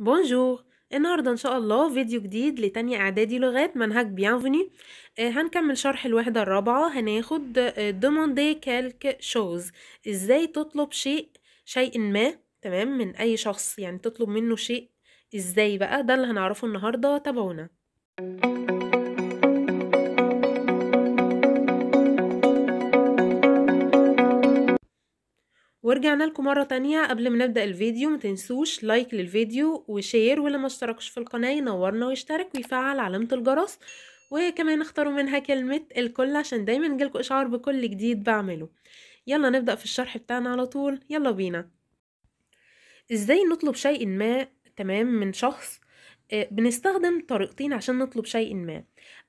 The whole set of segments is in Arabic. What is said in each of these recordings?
بونجور النهاردة إن شاء الله فيديو جديد لتانية إعدادي لغات منهج بيانفوني آه، هنكمل شرح الوحدة الرابعة هناخد دوموندي كالك شوز إزاي تطلب شيء شيء ما تمام من أي شخص يعني تطلب منه شيء إزاي بقى ده اللي هنعرفه النهاردة تابعونا ورجعنا لكم مرة تانية قبل ما نبدأ الفيديو متنسوش لايك للفيديو وشير واللي ما اشتركش في القناة ينورنا ويشترك ويفعل علامة الجرس وكمان اختاروا منها كلمة الكل عشان دايما نجيلكوا اشعار بكل جديد بعمله يلا نبدأ في الشرح بتاعنا على طول يلا بينا ازاي نطلب شيء ما تمام من شخص آه، بنستخدم طريقتين عشان نطلب شيء ما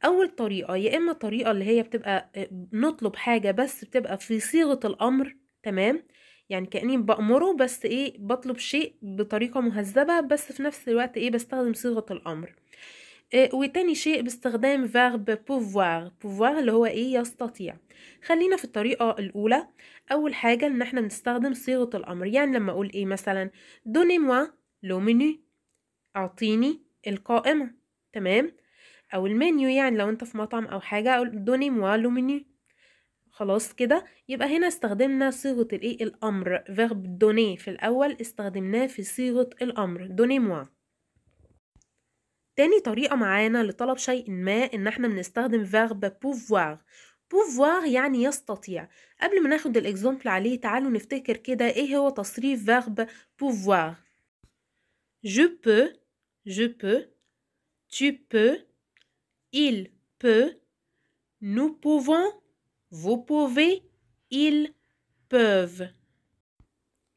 اول طريقه يا اما الطريقه اللي هي بتبقى آه، نطلب حاجه بس بتبقى في صيغه الامر تمام يعني كأني بأمره بس ايه بطلب شيء بطريقة مهذبة بس في نفس الوقت ايه بستخدم صيغة الأمر إيه وتاني شيء باستخدام verb pouvoir pouvoir اللي هو ايه يستطيع خلينا في الطريقة الأولى أول حاجة إن احنا بنستخدم صيغة الأمر يعني لما أقول ايه مثلا donnez-moi le menu أعطيني القائمة تمام أو المنيو يعني لو أنت في مطعم أو حاجة أقول donnez-moi le menu خلاص كده يبقى هنا استخدمنا صيغة الايه الأمر verb donner في الأول استخدمناه في صيغة الأمر donner moi تاني طريقة معانا لطلب شيء ما إن احنا بنستخدم verb pouvoir pouvoir يعني يستطيع قبل ما ناخد الإكزامبل عليه تعالوا نفتكر كده إيه هو تصريف verb pouvoir je peux je peux tu peux il peut nous pouvons Vous pouvez. Ils peuvent.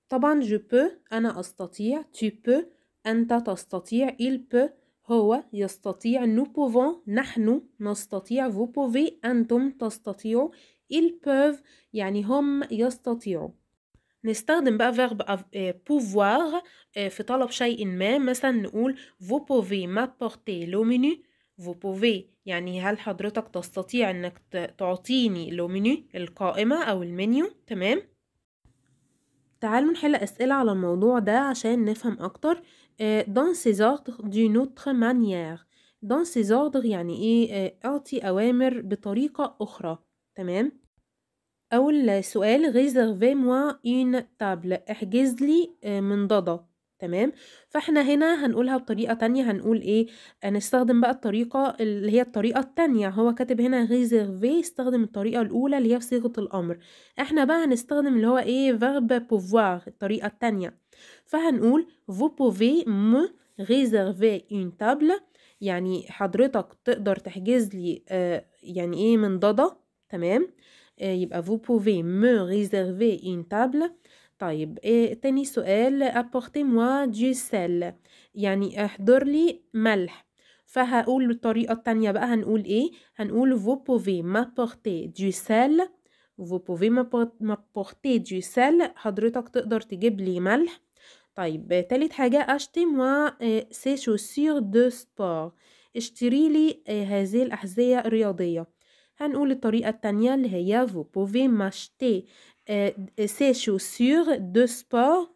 طبعا je peux أنا أستطيع tu peux أنت تستطيع il peut هو يستطيع nous pouvons نحن نستطيع vous pouvez أنتم تستطيعوا ils peuvent يعني هم يستطيعوا نستخدم بقى verb pouvoir في طلب شيء ما مثلا نقول vous pouvez m'apporter le menu فوبوفي يعني هل حضرتك تستطيع انك تعطيني لو منيو القائمة او المنيو تمام تعالوا نحل اسئلة على الموضوع ده عشان نفهم اكتر آه، dans ces ordres d'une autre manière dans ces ordres يعني ايه آه، اعطي اوامر بطريقة اخرى تمام اول سؤال réservez moi une table احجز لي آه، منضدة تمام فاحنا هنا هنقولها بطريقة تانية هنقول ايه هنستخدم بقى الطريقة اللي هي الطريقة التانية هو كاتب هنا ريزيرفي استخدم الطريقة الاولى اللي هي صيغة الامر احنا بقى هنستخدم اللي هو ايه verb pouvoir الطريقة التانية فهنقول vous pouvez me réserver une table يعني حضرتك تقدر تحجز لي آه، يعني ايه منضدة تمام آه، يبقى vous pouvez me réserver une table طيب إيه تاني سؤال موا دي سيل يعني احضر لي ملح فهقول الطريقة التانية بقى هنقول ايه هنقول فو بوفي ما pouvez دي سيل فو بوفي ما m'apporter دي سيل حضرتك تقدر تجيب لي ملح طيب تالت حاجه اشتي موا سي chaussures دو سبور اشتري لي آه، هذه الأحذية الرياضية هنقول الطريقة التانية اللي هي vous pouvez m'acheter ses euh, chaussures de sport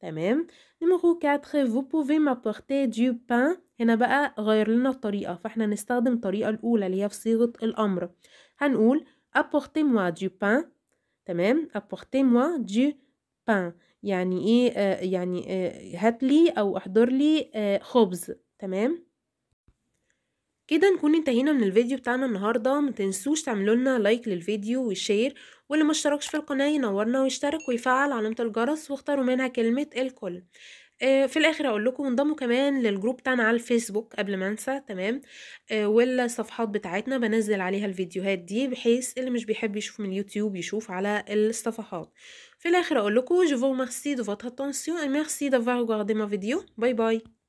تمام numéro 4 vous pouvez m'apporter du pain هنا بقى غير لنا الطريقة فاحنا نستخدم الطريقة الأولى اللي هي في صيغة الأمر هنقول apportez-moi du pain تمام apportez-moi du pain يعني ايه آه يعني آه هاتلي او احضر لي آه خبز تمام كده نكون انتهينا من الفيديو بتاعنا النهاردة متنسوش تعملولنا لايك للفيديو وشير واللي مشتركش في القناة ينورنا ويشترك ويفعل علامة الجرس واختاروا منها كلمة الكل آه، في الاخر اقول لكم انضموا كمان للجروب بتاعنا على الفيسبوك قبل ما انسى تمام آه، والصفحات بتاعتنا بنزل عليها الفيديوهات دي بحيث اللي مش بيحب يشوف من اليوتيوب يشوف على الصفحات في الاخر اقول لكم جو فو ميرسي دو فوت اتونسيون et merci d'avoir ما فيديو باي باي